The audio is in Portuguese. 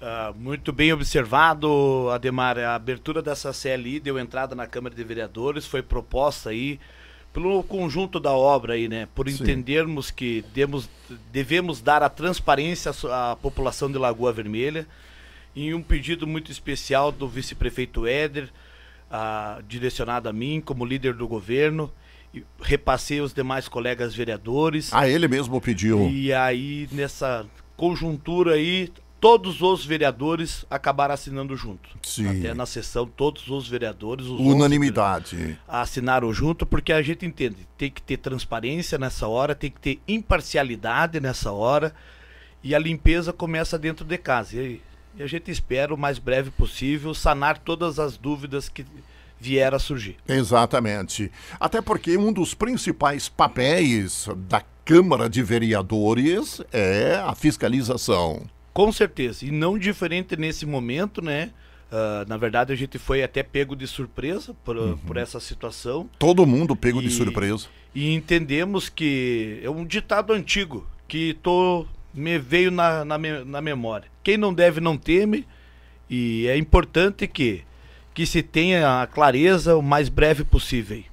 Uh, muito bem observado, Ademar. A abertura dessa CLI deu entrada na Câmara de Vereadores, foi proposta aí pelo conjunto da obra aí, né? Por entendermos Sim. que demos, devemos dar a transparência à, população de Lagoa Vermelha, em um pedido muito especial do vice-prefeito Éder, uh, direcionado a mim como líder do governo repassei os demais colegas vereadores. Ah, ele mesmo pediu. E aí, nessa conjuntura aí, todos os vereadores acabaram assinando junto. Sim. Até na sessão, todos os vereadores. Os Unanimidade. Vereadores assinaram junto, porque a gente entende, tem que ter transparência nessa hora, tem que ter imparcialidade nessa hora, e a limpeza começa dentro de casa. E, e a gente espera, o mais breve possível, sanar todas as dúvidas que vier a surgir. Exatamente. Até porque um dos principais papéis da Câmara de Vereadores é a fiscalização. Com certeza. E não diferente nesse momento, né? Uh, na verdade, a gente foi até pego de surpresa por, uhum. por essa situação. Todo mundo pego e, de surpresa. E entendemos que é um ditado antigo que tô, me veio na, na, na memória. Quem não deve, não teme. E é importante que, que se tenha a clareza o mais breve possível.